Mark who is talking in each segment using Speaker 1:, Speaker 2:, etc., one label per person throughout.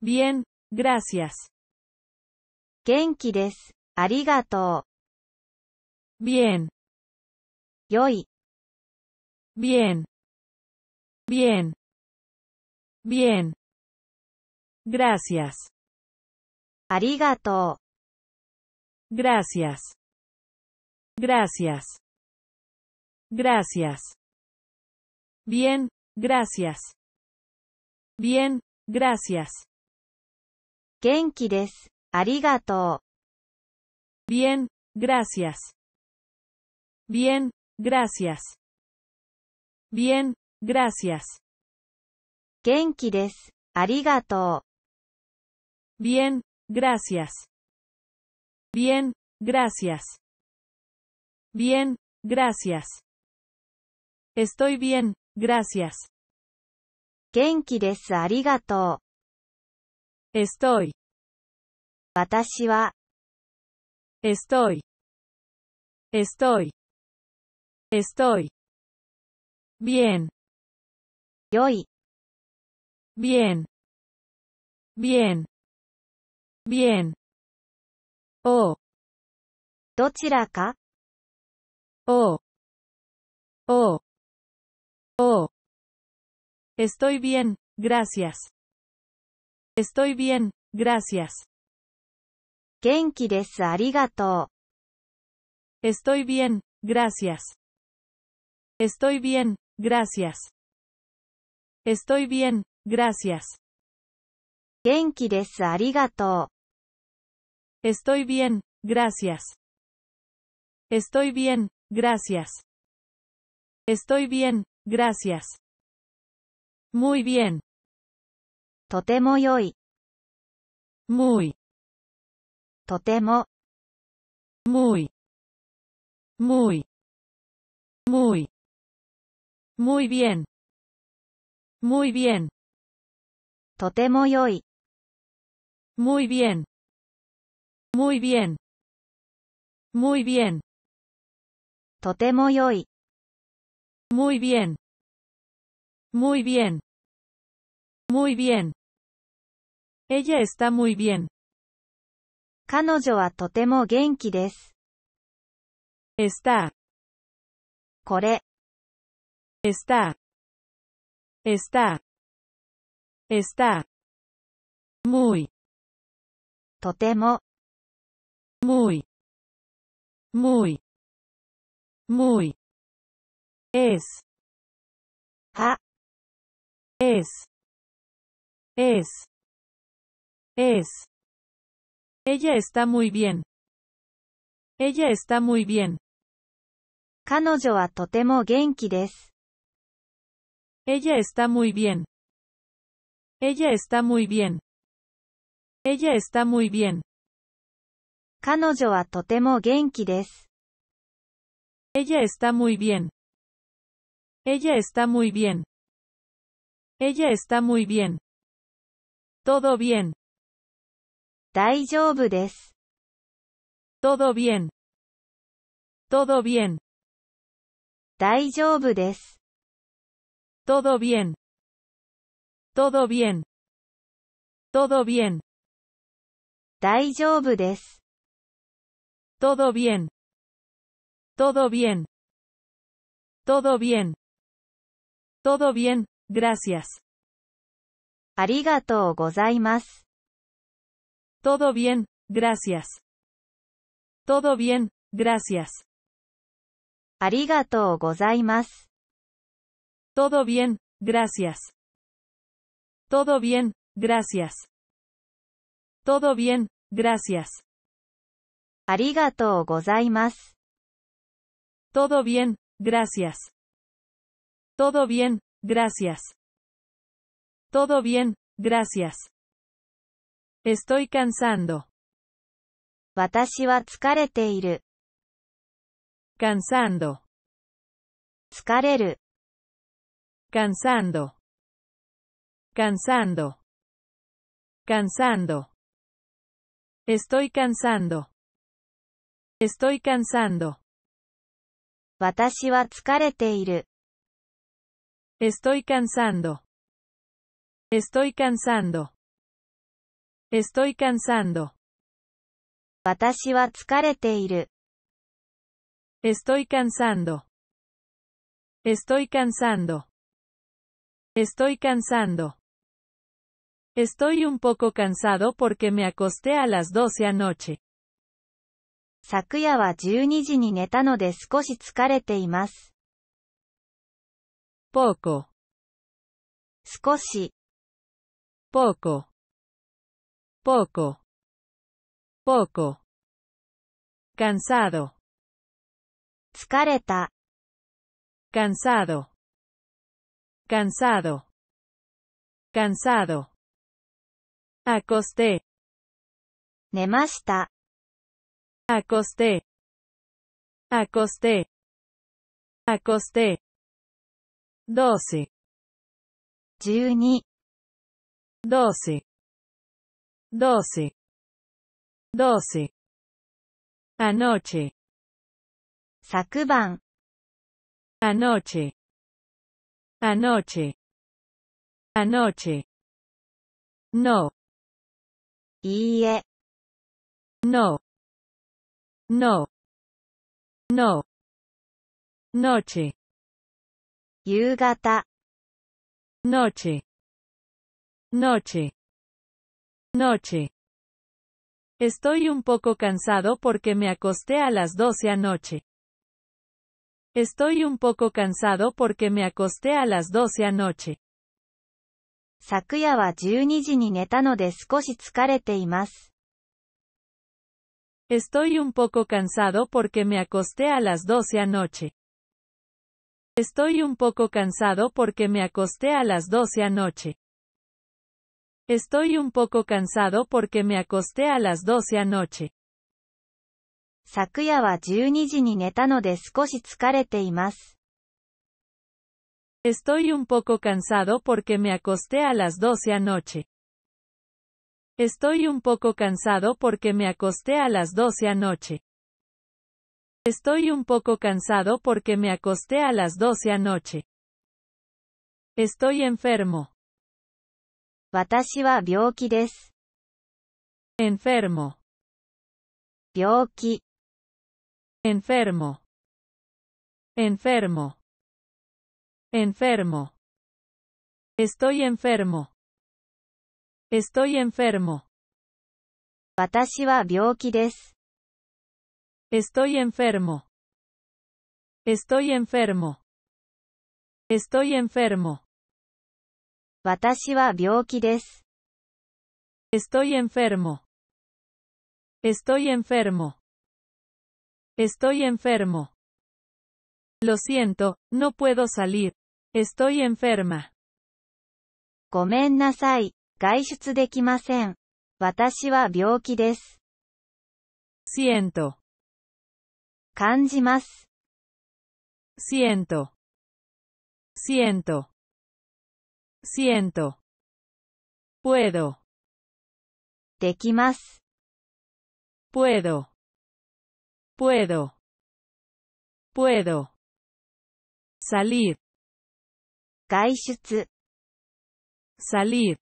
Speaker 1: Bien, gracias. des, arigato. Bien. Bien. Bien. Bien. Gracias. Gracias. Gracias. Gracias. Bien, gracias. Bien, gracias. Bien, gracias. Bien, gracias. Bien, gracias. Bien, gracias. Bien, gracias. Bien, gracias. Estoy bien, gracias. Arígato. Estoy. Estoy. Estoy. Estoy. Bien. yo Bien. Bien. Bien. Oh. どちらか Oh. Oh. Oh. Estoy bien, gracias. Estoy bien, gracias. Estoy bien, gracias. Estoy bien, gracias. Estoy bien, gracias. Estoy bien, gracias. Estoy bien, gracias. Estoy bien, gracias. Muy bien. とても良い。muy。とても。muy。muy。muy。muy bien。muy bien。とても良い。muy bien。muy bien。muy bien。とても良い。muy bien。muy bien。muy bien. Ella está muy bien. Está. これ está está está muy Totemo. muy muy muy es ha es es es. Ella está muy bien. Ella está muy bien. Ella está muy bien. Ella está muy bien. Ella está muy bien. Ella está muy bien. Ella está muy bien. Ella está muy bien. Todo bien. 大丈夫です。todo bien, todo bien. 大丈夫です。todo bien, todo bien, todo bien. 大丈夫です。todo bien, todo bien, todo bien, todo bien, gracias. ありがとうございます。Todo bien, gracias. Todo bien, gracias. Todo bien, gracias. Todo bien, gracias. Todo bien, gracias. Todo bien, gracias. Todo bien, gracias. Todo bien, gracias. Estoy cansando. cansando cansando cansando, cansando. Estoy cansando. Estoy cansando. estoy cansando. Estoy cansando. Estoy cansando. Estoy cansando. Estoy cansando. Estoy cansando. Estoy un poco
Speaker 2: cansado porque me acosté a las 12 anoche. 昨夜は Poco. 時に寝たので少し疲れています
Speaker 1: poco Poco poco, poco, cansado, Cansado. cansado, cansado, acosté, nemasta acosté, acosté, Acosté. doce, Doce doce, doce, anoche, sakuban, anoche, anoche, anoche, no, Ie. no, no, no, noche, yugata, noche, noche, Noche. Estoy un poco cansado porque me acosté a las 12 anoche. Estoy un poco cansado porque me acosté
Speaker 2: a las 12 anoche. y más. Estoy un poco cansado
Speaker 1: porque me acosté a las 12 anoche. Estoy un poco cansado porque me acosté a las 12 anoche. Estoy un poco
Speaker 2: cansado porque me acosté a las 12 anoche. 昨夜は12時に寝たので少し疲れています。
Speaker 1: Estoy un poco cansado porque me acosté a las 12 anoche. Estoy un poco cansado porque me acosté a las 12 anoche. Estoy un poco cansado porque me acosté a las 12 anoche. Estoy enfermo enfermo. 病気 enfermo enfermo enfermo estoy enfermo estoy enfermo Estoy enfermo estoy enfermo estoy enfermo 私は病気です。Estoy enfermo. Estoy enfermo. Estoy enfermo. Lo siento, no puedo salir.
Speaker 2: Estoy enferma. ごめんなさい、外出できません。私は病気です。siento.
Speaker 1: 感じます。siento. siento. Siento. Puedo. できます。puedo, puedo, puedo. puedo salir, Kaishutsu. salir,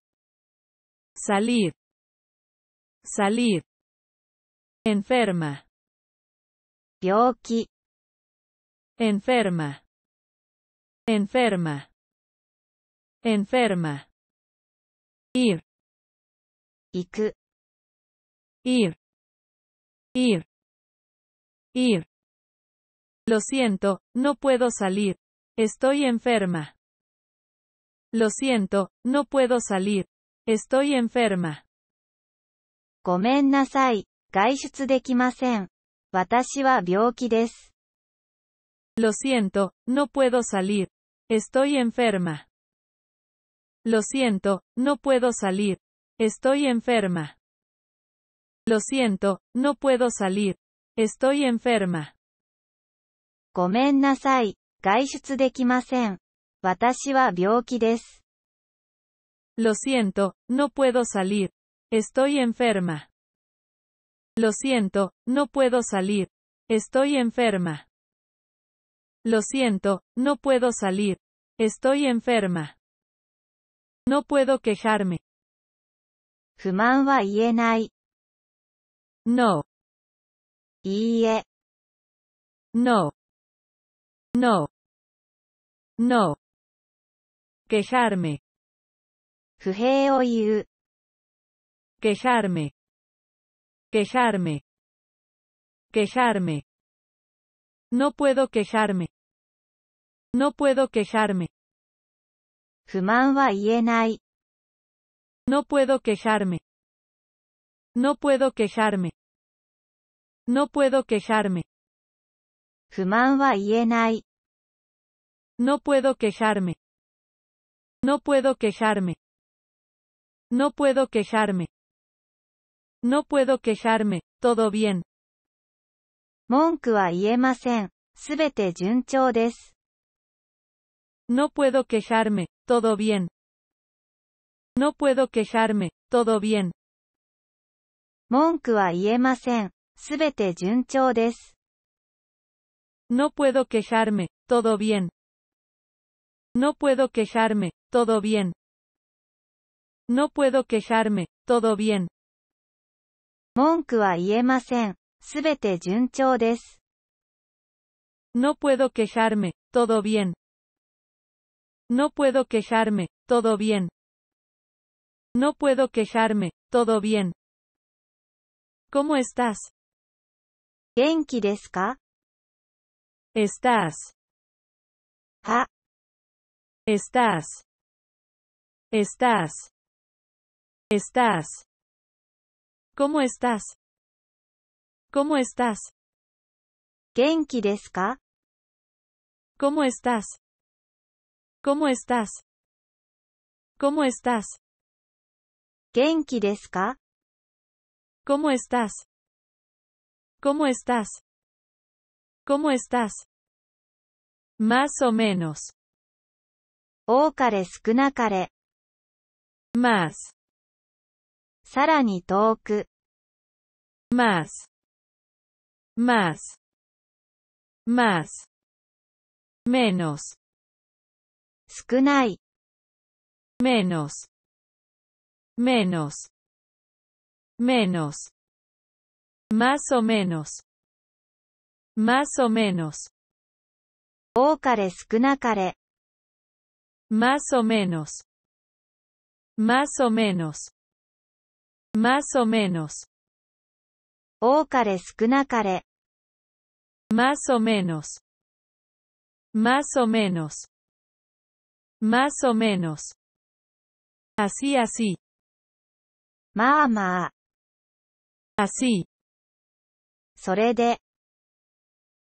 Speaker 1: salir, salir. enferma, yoki enferma, enferma enferma, ir, Ir. ir, ir. Lo siento, no puedo salir. Estoy enferma. Lo siento, no puedo salir. Estoy enferma.
Speaker 2: Lo siento, no puedo salir. Estoy
Speaker 1: enferma. Lo siento, no puedo salir. Estoy enferma. Lo siento, no puedo salir. Estoy enferma.
Speaker 2: Lo siento, no puedo salir.
Speaker 1: Estoy enferma. Lo siento, no puedo salir. Estoy enferma. Lo siento, no puedo salir. Estoy enferma. No puedo quejarme. No. ienai. No. No. No. No. Quejarme. Quejarme. Quejarme. Quejarme. No puedo quejarme. No puedo quejarme. No puedo quejarme. No puedo quejarme. No puedo quejarme. No puedo quejarme. No puedo quejarme. No puedo quejarme. No puedo quejarme. Todo bien. No puedo quejarme todo bien. No puedo quejarme, todo bien.
Speaker 2: No puedo quejarme, todo bien.
Speaker 1: No puedo quejarme, todo bien. No puedo quejarme, todo bien. No puedo quejarme, todo bien. No puedo quejarme, todo bien. No puedo quejarme, todo bien. ¿Cómo estás? ka? ¿Ah? Estás. Estás. Estás. ¿Cómo estás? ¿Cómo estás? ka? ¿Cómo estás? ¿Cómo estás? ¿Cómo estás? ¿Cómo estás? ¿Cómo estás? ¿Cómo estás? Más o menos. Más. 多かれ少なかれ、Más. Más. Más. Más. Menos. 少ない。menos, menos, menos, más o menos, más o menos. 多かれ少なかれ。más o menos, más o menos, más o menos. 多かれ少なかれ。más o menos, más o menos. Más o menos. Así así. mama, Así. Sore de.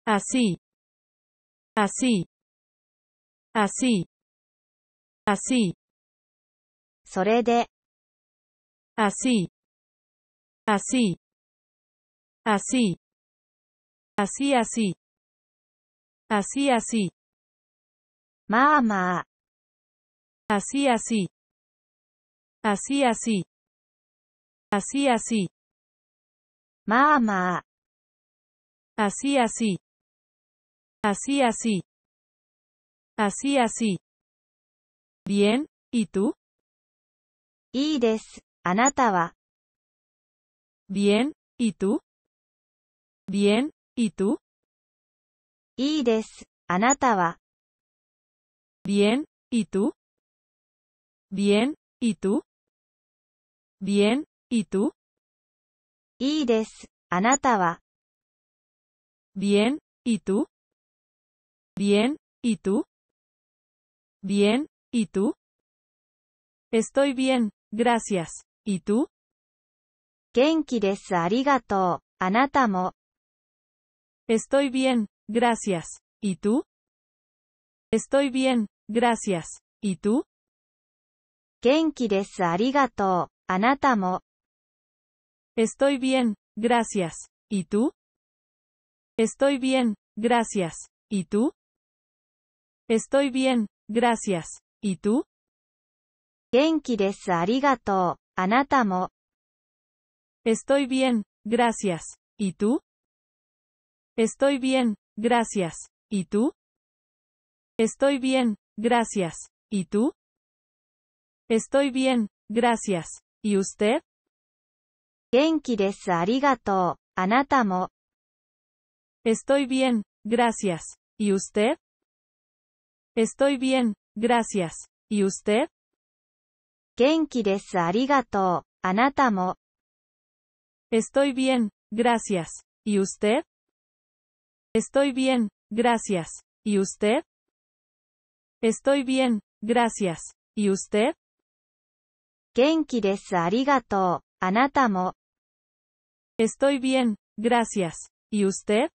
Speaker 1: Así. Así. Así. Así. Sore de. Así. Así. Así. Así así. Así así. Ma Así así. Así así. Así así. mamá, Así así. Así así. Así así. Bien, ¿y tú? Ides, anátaba, Bien, ¿y tú? Bien, ¿y tú? Ides, anátaba, Bien, ¿y tú? Bien, ¿y tú? Bien, ¿y tú? Bien, ¿y tú? Bien, ¿y tú? Bien, ¿y tú? Estoy bien, gracias. ¿Y tú? arigato, Estoy bien, gracias. ¿Y tú? Estoy bien, gracias. ¿Y tú? Estoy bien, gracias. ¿Y tú? Estoy bien, gracias. ¿Y tú? Estoy bien, gracias. ¿Y tú? Estoy bien, gracias. ¿Y tú? Estoy bien, gracias. ¿Y tú? Estoy bien, gracias. ¿Y tú? Estoy bien, gracias. ¿Y usted? Estoy bien, gracias. ¿Y usted? Estoy bien, gracias. ¿Y usted? Estoy bien, gracias. ¿Y usted? Estoy bien, gracias. ¿Y usted? Estoy bien, gracias. ¿Y usted? Estoy bien, gracias. ¿Y usted?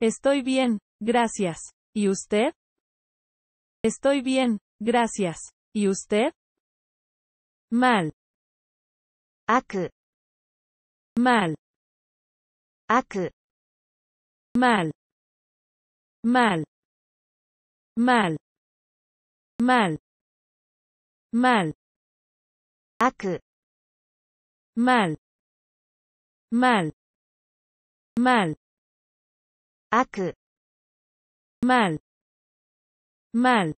Speaker 1: Estoy bien, gracias. ¿Y usted? Estoy bien, gracias. ¿Y usted? Mal. Aku. Mal. Aku. Mal. Mal. Mal. Mal. Mal. 悪 mal mal mal 悪 mal mal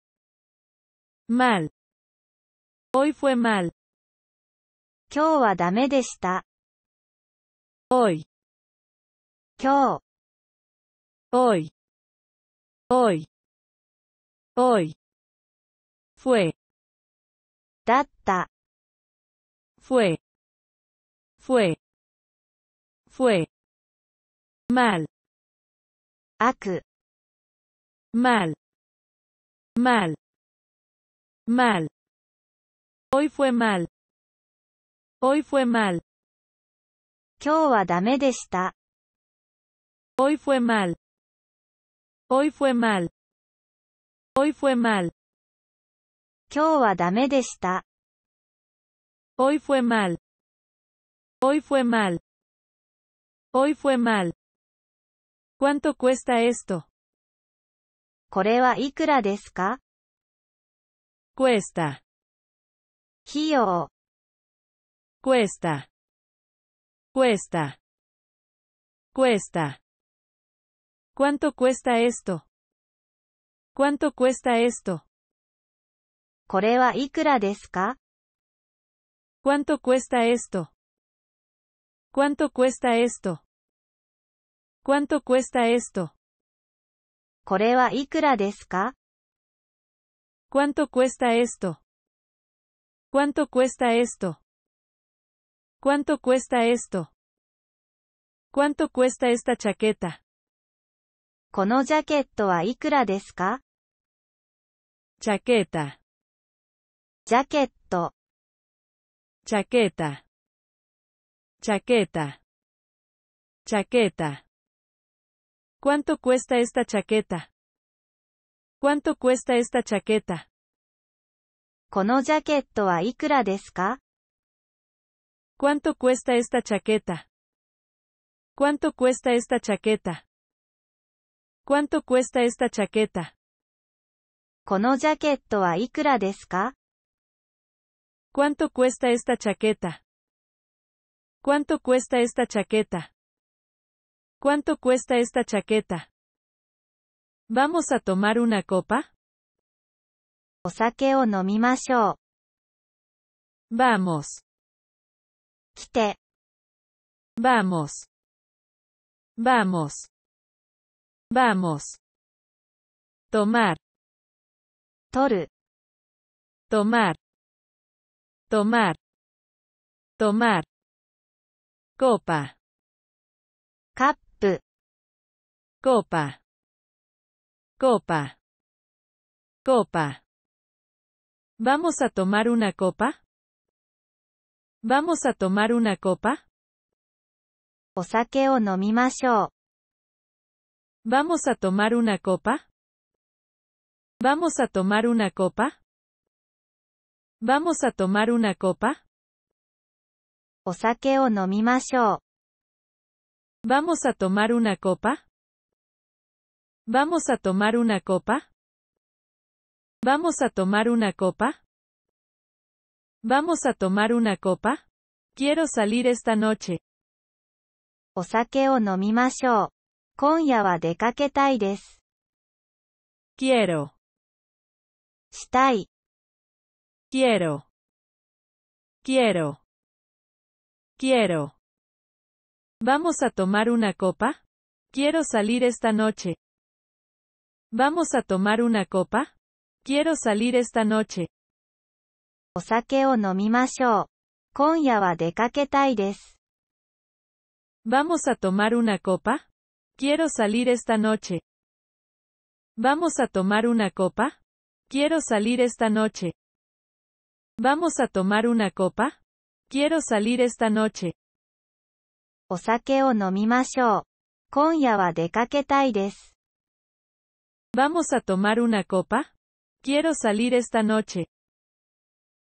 Speaker 1: mal hoy fue mal 今日はダメでした hoy 今日 hoy hoy hoy fue だった fue, fue, fue, mal, ak, mal, mal, mal, hoy fue mal, hoy fue mal, Hoy fue mal. Hoy fue mal. Hoy fue mal. Hoy fue mal. Hoy fue mal. Hoy fue mal. ¿Cuánto cuesta esto? これはいくらですか Cuesta. Cuesta. Cuesta. Cuesta. ¿Cuánto cuesta esto? ¿Cuánto cuesta esto? これはいくらですか ¿Cuánto cuesta esto? ¿Cuánto cuesta esto? ¿Cuánto cuesta esto? ¿Cuánto cuesta esto? ¿Cuánto cuesta esto? ¿Cuánto cuesta esto? ¿Cuánto cuesta esta chaqueta? このジャケットはいくらですか Chaqueta chaqueta, chaqueta, chaqueta. ¿Cuánto cuesta esta chaqueta? ¿Cuánto cuesta esta chaqueta? このジャケットはいくらですか ¿Cuánto cuesta esta chaqueta? ¿Cuánto cuesta esta chaqueta? ¿Cuánto cuesta esta chaqueta? ¿Cuánto cuesta esta chaqueta? ¿Cuánto cuesta esta chaqueta? ¿Cuánto cuesta esta chaqueta? ¿Vamos a tomar una copa? Osake o nomimashou. Vamos. Kite. Vamos. Vamos. Vamos. Tomar. Toru. Tomar tomar, tomar, copa, cup, copa, copa, copa. ¿Vamos a tomar una copa? ¿Vamos a tomar una copa? Osake o nomimashou. ¿Vamos a tomar una copa? ¿Vamos a tomar una copa? ¿Vamos a tomar una copa? Vamos a tomar una copa? ¿Vamos a tomar una copa? ¿Vamos a tomar una copa? ¿Vamos a tomar una copa? Quiero salir esta noche. O Quiero. Shitai. Quiero. Quiero. Quiero. ¿Vamos a tomar una copa? Quiero salir esta noche. ¿Vamos a tomar una copa? Quiero salir
Speaker 2: esta noche. Vamos a tomar una copa? Quiero salir
Speaker 1: esta noche. ¿Vamos a tomar una copa? Quiero salir esta noche. ¿Vamos a tomar una copa? Quiero salir esta
Speaker 2: noche. Vamos a tomar una copa? Quiero salir
Speaker 1: esta noche.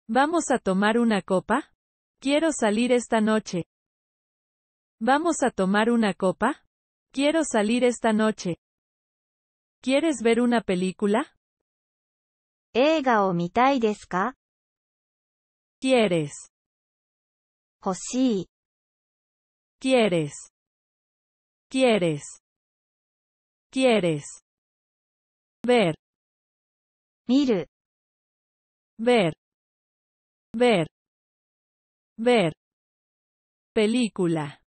Speaker 1: ¿Vamos a tomar una copa? Quiero salir esta noche. ¿Vamos a tomar una copa? Quiero salir esta noche. ¿Quieres ver una película? 映画を見たいですか quieres sí. quieres quieres quieres ver miru ver ver ver película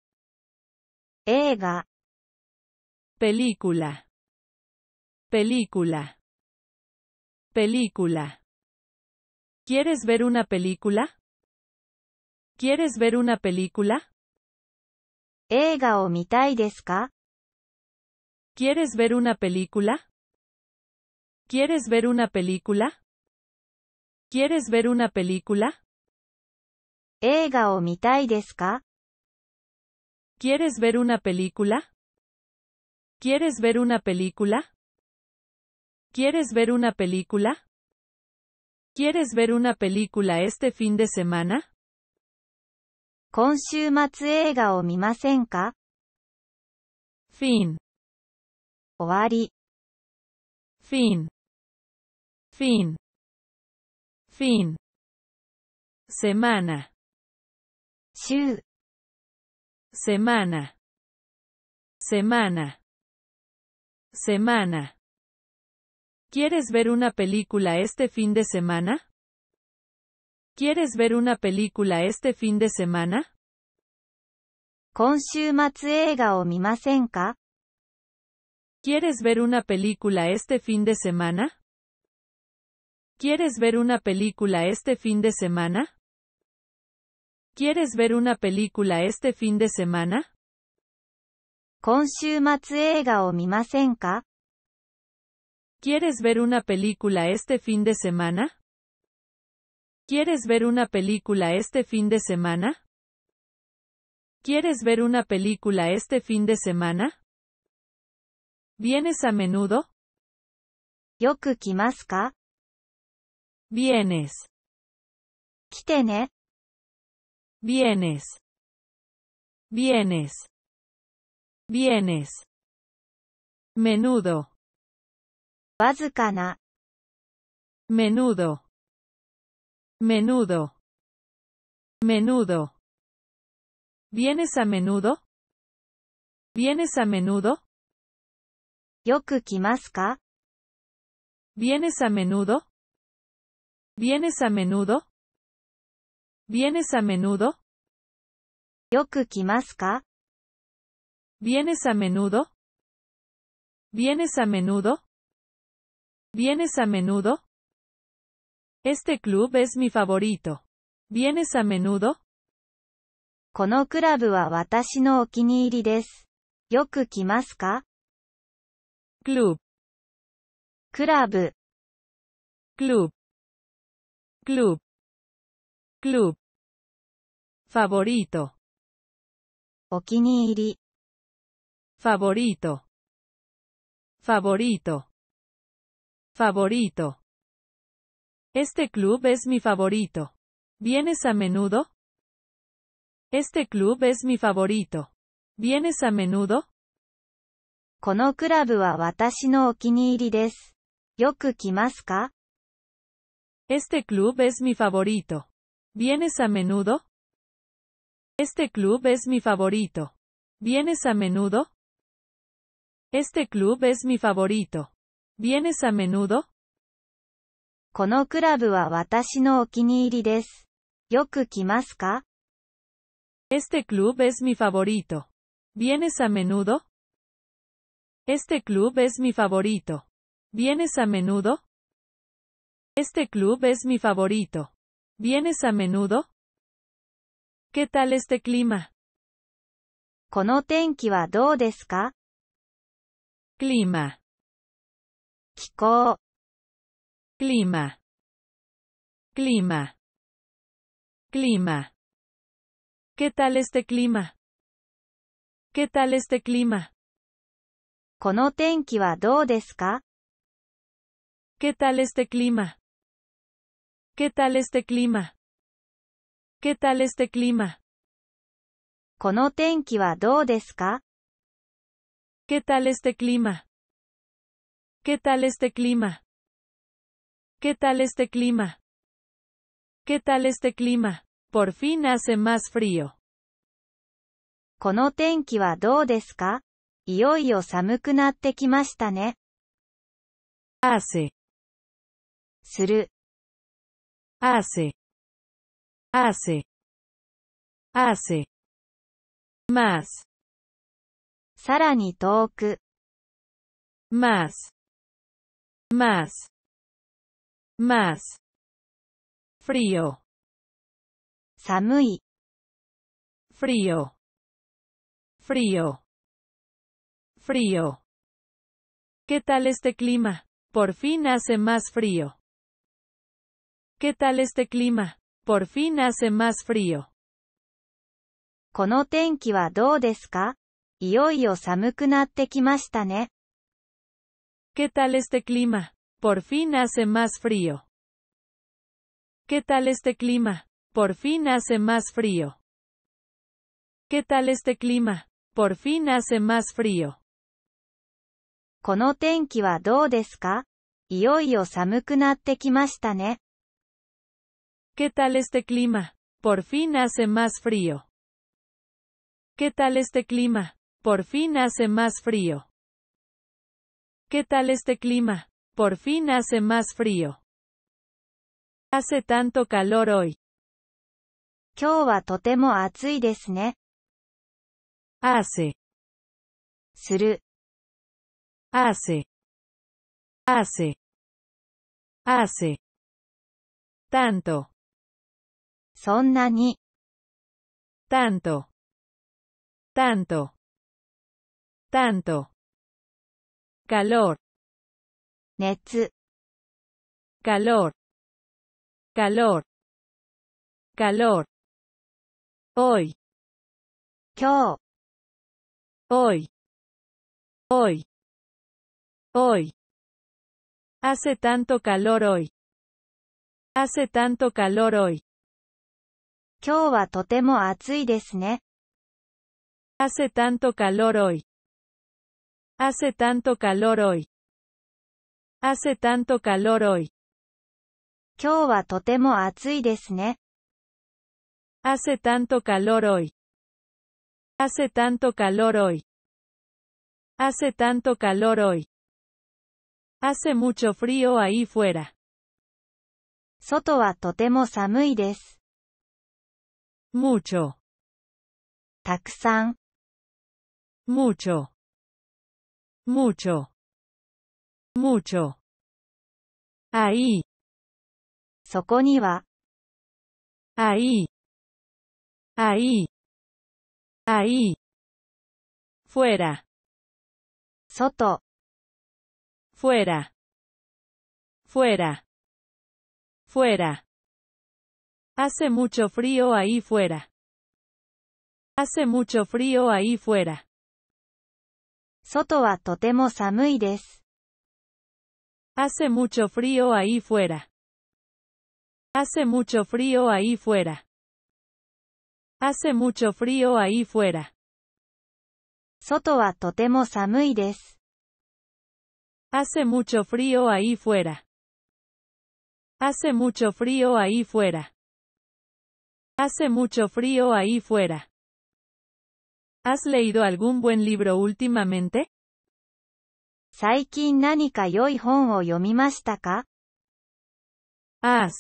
Speaker 1: Ega. película película película ¿Quieres ver una película? ¿Quieres ver una película? ¿Quieres ver una película? ¿Quieres ver una película? ¿Quieres ver una película? 映画を見たいですか ¿Quieres ver una película? ¿Quieres ver una película? ¿Quieres ver una película? ¿Quieres ver una película este fin de semana? 今週末映画を見ませんか Fin. Oari. Fin. Fin. fin Semana. semana Semana. Semana. ¿Quieres ver una película este fin de semana? ¿Quieres ver una película este fin de semana? 今週末映画を見ませんか ¿Quieres ver una película este fin de semana? ¿Quieres ver una película este fin de semana? ¿Quieres ver una película este fin de semana?
Speaker 2: 今週末映画を見ませんか
Speaker 1: ¿Quieres ver una película este fin de semana? ¿Quieres ver una película este fin de semana? ¿Quieres ver una película este fin de semana? ¿Vienes a menudo? よく来ますか Vienes. Vienes. Vienes. Vienes. Menudo menudo, menudo, menudo. ¿Vienes a menudo? ¿Vienes a menudo? よく来ますか ¿Vienes a menudo? ¿Vienes a menudo? ¿Vienes a menudo? よく来ますか ¿Vienes a menudo? ¿Vienes a menudo? ¿Vienes a menudo?
Speaker 2: Este club es mi favorito. ¿Vienes a menudo? このクラブは私のお気に入りです。よく来ますか
Speaker 1: club, Club. club, club. Club. Favorito, Favorito. favorito. Favorito. Este club es mi favorito. ¿Vienes a menudo?
Speaker 2: Este club es mi favorito. ¿Vienes a menudo? このクラブは私のお気に入りです。よく来ますか Este club es mi favorito. ¿Vienes a menudo?
Speaker 1: Este club es mi favorito. ¿Vienes a menudo? Este
Speaker 2: club es mi favorito. ¿Vienes a menudo? Este club es mi favorito. ¿Vienes a menudo?
Speaker 1: Este club es mi favorito. ¿Vienes a menudo? Este club es mi favorito. ¿Vienes a menudo? ¿Qué tal este clima? この天気はどうですか Clima clima clima clima ¿Qué tal este clima? ¿Qué tal este clima? この天気はどうですか ¿Qué tal este clima? ¿Qué tal este clima? ¿Qué tal este clima? この天気はどうですか ¿Qué tal este clima? ¿Qué tal este clima? ¿Qué tal este clima? ¿Qué tal este clima? Por fin hace más frío.
Speaker 2: この天気はどうですかいよいよ寒くなってきましたね。hace, する、
Speaker 1: hace, hace, hace. Más, más más, más, frío, samui, frío, frío, frío. ¿Qué tal este clima? Por fin hace más frío. ¿Qué tal este clima? Por fin hace más frío.
Speaker 2: この天気はどうですかいよいよ寒くなってきましたね。¿Qué tal este clima? Por fin hace más frío.
Speaker 1: ¿Qué tal este clima? Por fin hace más frío. ¿Qué tal este clima? Por fin hace más frío.
Speaker 2: qué tal este clima? Por fin hace más frío.
Speaker 1: ¿Qué tal este clima? Por fin hace más frío. ¿Qué tal este clima? Por fin hace más frío. Hace tanto calor hoy. 今日はとても暑いですね。Hace. desne. Hace. Hace. hace, Tanto. Tanto. Tanto. Tanto calor, 熱 calor, calor. calor, Hoy, Hoy. hoy, hoy. Hace tanto calor hoy. Hace tanto calor hoy. Hace tanto calor hoy. Hace tanto calor hoy. Hace tanto calor hoy. Hace tanto calor hoy. Hace tanto calor hoy. Hace tanto calor hoy. Hace mucho frío ahí fuera. 外はとても寒いです。Mucho, Mucho mucho, mucho. Ahí. ahí ahí, ahí. Fuera. Soto. Fuera. Fuera. Fuera. Hace mucho frío ahí fuera. Hace mucho frío ahí fuera. Hace mucho frío ahí fuera. Hace mucho frío ahí fuera. Hace mucho frío ahí fuera. Hace mucho frío ahí fuera. Hace mucho frío ahí fuera. Hace mucho frío ahí fuera. ¿Has leído algún buen libro últimamente?
Speaker 2: 最近何か良い本を読みましたか ¿Has,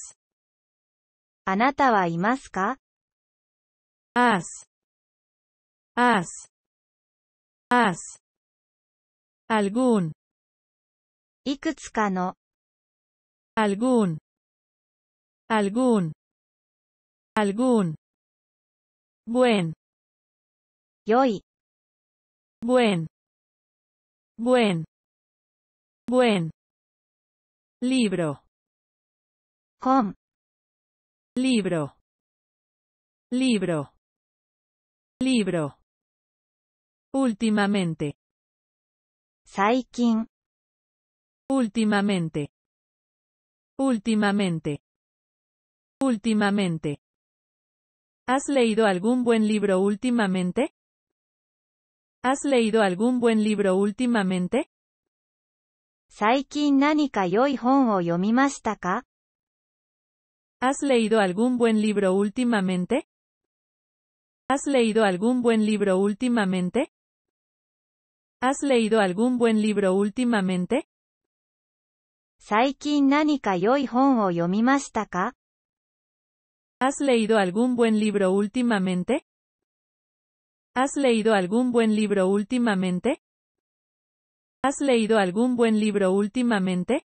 Speaker 2: あなたはいますか has,
Speaker 1: has, has algún, algún algún, algún buen, Yoi. Buen. Buen. Buen. Libro. Hom. Libro. Libro. Libro. Últimamente. Saikin. Últimamente. Últimamente. Últimamente. ¿Has leído algún buen libro últimamente? ¿Has leído algún buen libro últimamente? ¿Has leído algún buen libro últimamente? ¿Has leído algún buen libro últimamente? ¿Has leído algún buen libro últimamente? ¿Has leído algún buen libro últimamente? ¿Has leído algún buen libro últimamente? ¿Has leído algún buen libro últimamente?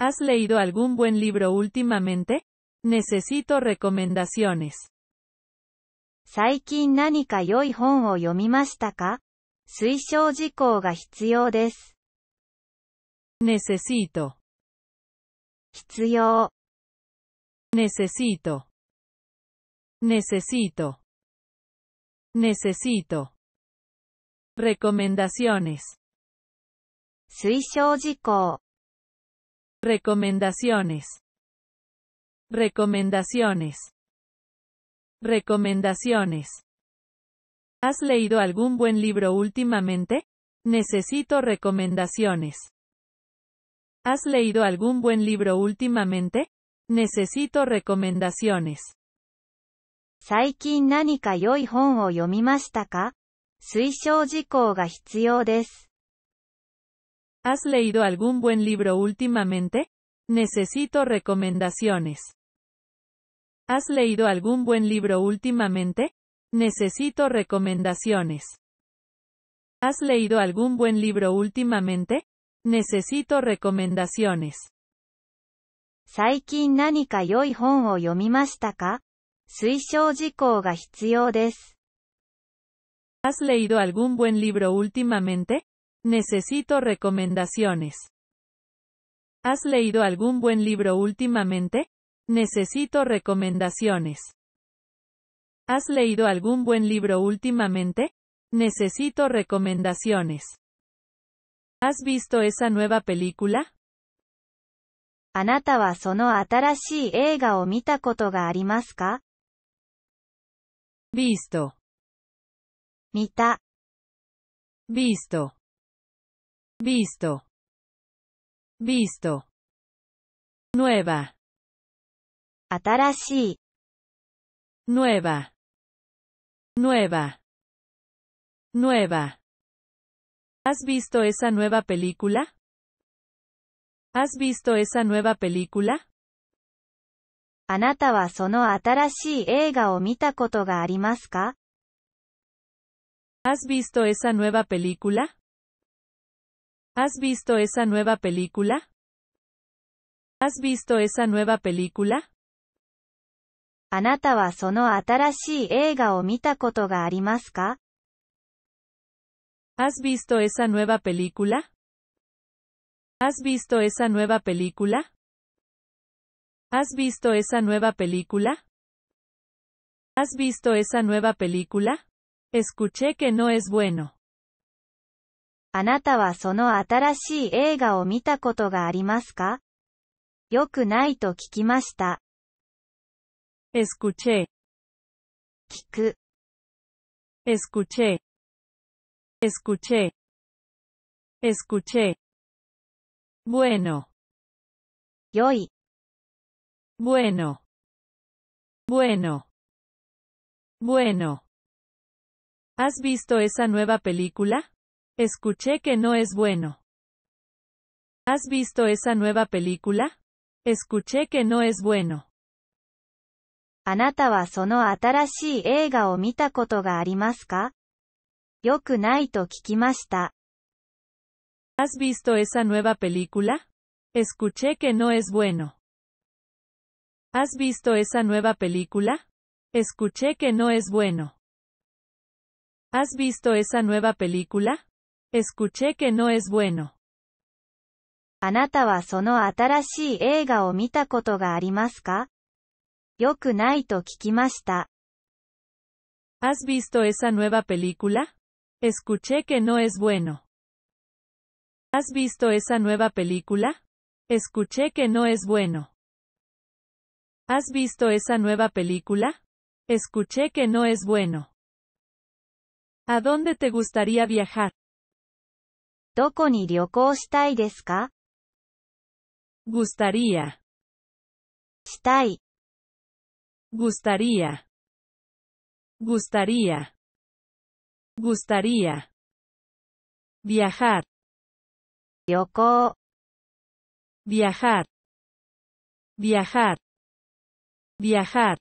Speaker 1: ¿Has leído algún buen libro últimamente? Necesito recomendaciones.
Speaker 2: Necesito.
Speaker 1: necesito necesito Necesito. Recomendaciones. 推奨事項 Recomendaciones. Recomendaciones. Recomendaciones. ¿Has leído algún buen libro últimamente? Necesito recomendaciones. ¿Has leído algún buen libro últimamente?
Speaker 2: Necesito recomendaciones.
Speaker 1: ¿Has leído algún buen libro últimamente? Necesito recomendaciones. ¿Has leído algún buen libro últimamente? Necesito recomendaciones. ¿Has leído algún buen libro
Speaker 2: últimamente? Necesito recomendaciones. 最近何か良い本を読みましたか
Speaker 1: Has leído algún buen libro últimamente? Necesito recomendaciones. ¿Has leído algún buen libro últimamente? Necesito recomendaciones. ¿Has leído algún buen libro últimamente? Necesito recomendaciones. ¿Has visto esa nueva película? Visto. Mita. Visto. Visto. Visto. Nueva. Atarashi. Nueva. Nueva. Nueva. ¿Has visto esa nueva película? ¿Has visto esa nueva película?
Speaker 2: あなたはその新しい映画を見たことがありま
Speaker 1: すか ¿Has visto esa nueva película? ¿Has visto esa nueva película? ¿Has visto esa
Speaker 2: nueva película? あなたはその新しい映画を見たことがありますか ¿Has visto esa nueva
Speaker 1: película? ¿Has visto esa nueva película? ¿Has visto esa nueva película? ¿Has visto esa nueva
Speaker 2: película? Escuché que no es bueno. あなたはその新しい映画を見たことがありますかよくないと聞きました。escuché escuché
Speaker 1: escuché escuché bueno bueno. Bueno. Bueno. ¿Has visto esa nueva película? Escuché que no es bueno. ¿Has visto esa nueva película? Escuché
Speaker 2: que no es bueno. ¿Has visto esa nueva película? Escuché que no es bueno.
Speaker 1: ¿Has visto esa nueva película? Escuché que no es bueno. ¿Has visto esa nueva película? Escuché que
Speaker 2: no es bueno. ¿Has
Speaker 1: visto esa nueva película? Escuché que no es bueno. ¿Has visto esa nueva película? Escuché que no es bueno. ¿Has visto esa nueva película? Escuché que no es bueno. ¿A dónde te gustaría viajar? ka? Gustaría. Shitai. Gustaría. Gustaría. Viajar. viajar Viajar. Viajar.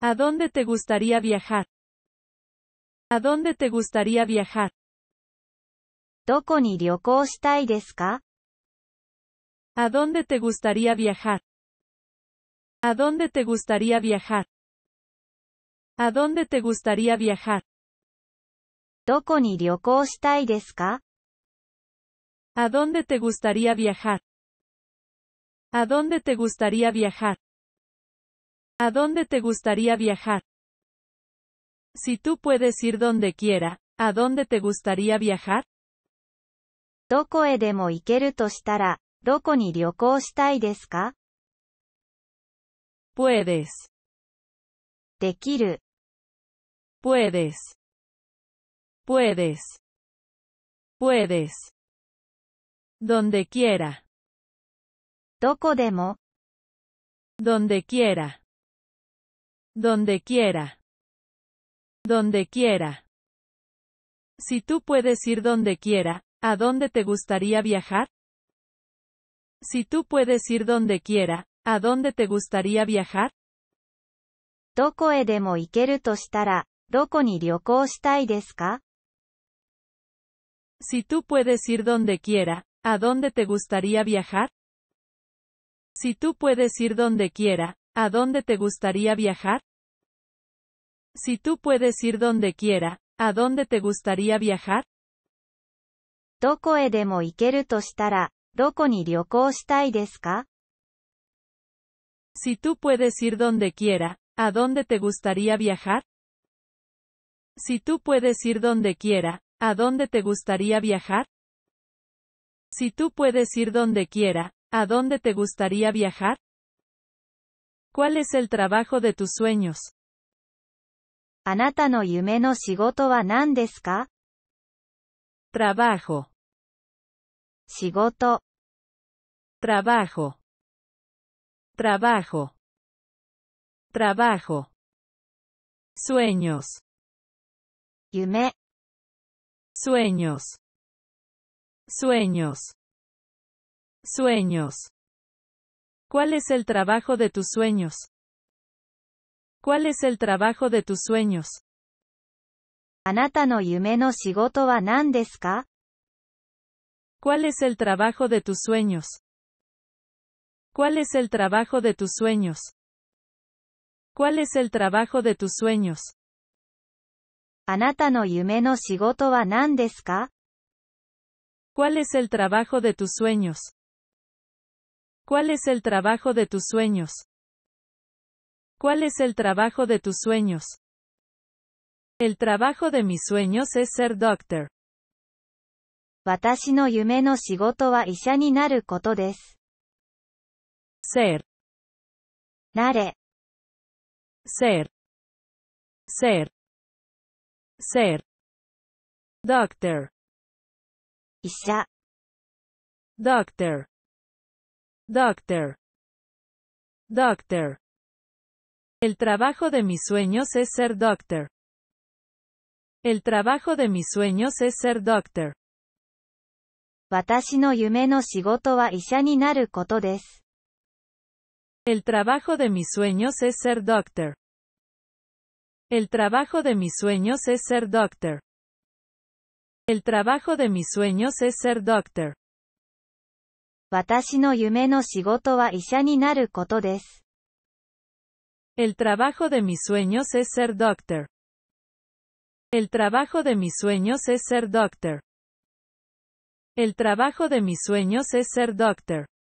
Speaker 1: ¿A dónde te gustaría viajar? ¿A dónde te gustaría viajar? どこに旅行したいですか ¿A dónde te gustaría viajar? ¿A dónde te gustaría viajar? ¿A dónde te gustaría viajar? ¿A dónde te gustaría viajar? ¿A dónde te gustaría viajar? ¿A dónde te gustaría viajar? Si tú puedes ir donde quiera, ¿a dónde te gustaría
Speaker 2: viajar? どこへでも行けるとしたら、どこに旅行したいですか Puedes. quiero.
Speaker 1: Puedes. Puedes. puedes Donde quiera. demo. Donde quiera. Donde quiera. Donde quiera. Si tú puedes ir donde quiera, ¿a dónde te gustaría viajar? Si tú puedes ir donde quiera,
Speaker 2: ¿a dónde te gustaría viajar? どこへでも行けるとしたら、どこに旅行したいですか Si tú puedes
Speaker 1: ir donde quiera, ¿a dónde te gustaría viajar? Si tú puedes ir donde quiera, ¿A dónde te gustaría viajar? Si tú puedes ir donde quiera, ¿a dónde te gustaría viajar?
Speaker 2: Si tú puedes ir donde quiera, ¿a dónde te gustaría viajar?
Speaker 1: Si tú puedes ir donde quiera, ¿a dónde te gustaría viajar? Si tú puedes ir donde quiera, ¿a dónde te gustaría viajar? ¿Cuál es el trabajo de tus sueños? あなたの夢の仕事は何ですか Trabajo. shigoto Trabajo. Trabajo. trabajo Sueños. yume sueños Sueños. Sueños. ¿Cuál es el trabajo de tus sueños? ¿Cuál es el trabajo de tus sueños? あなたの夢の仕事は何ですか ¿Cuál es el trabajo de tus sueños? ¿Cuál es el trabajo de tus sueños? ¿Cuál es el trabajo de tus sueños? ¿Cuál es el trabajo de tus sueños? ¿Cuál es el trabajo de tus sueños? ¿Cuál es el trabajo de tus sueños? El trabajo de mis sueños es ser doctor. ser nare ser, ser. ser Doctor, doctor Doctor. Doctor. El trabajo de mis sueños es ser doctor.
Speaker 2: El trabajo de mis sueños es ser doctor. El trabajo de mis sueños es ser doctor. El
Speaker 1: trabajo de mis sueños es ser doctor. El trabajo de mis sueños
Speaker 2: es ser doctor. El trabajo de mis sueños es ser doctor.
Speaker 1: El trabajo de mis sueños es ser doctor. El trabajo de mis sueños es ser doctor.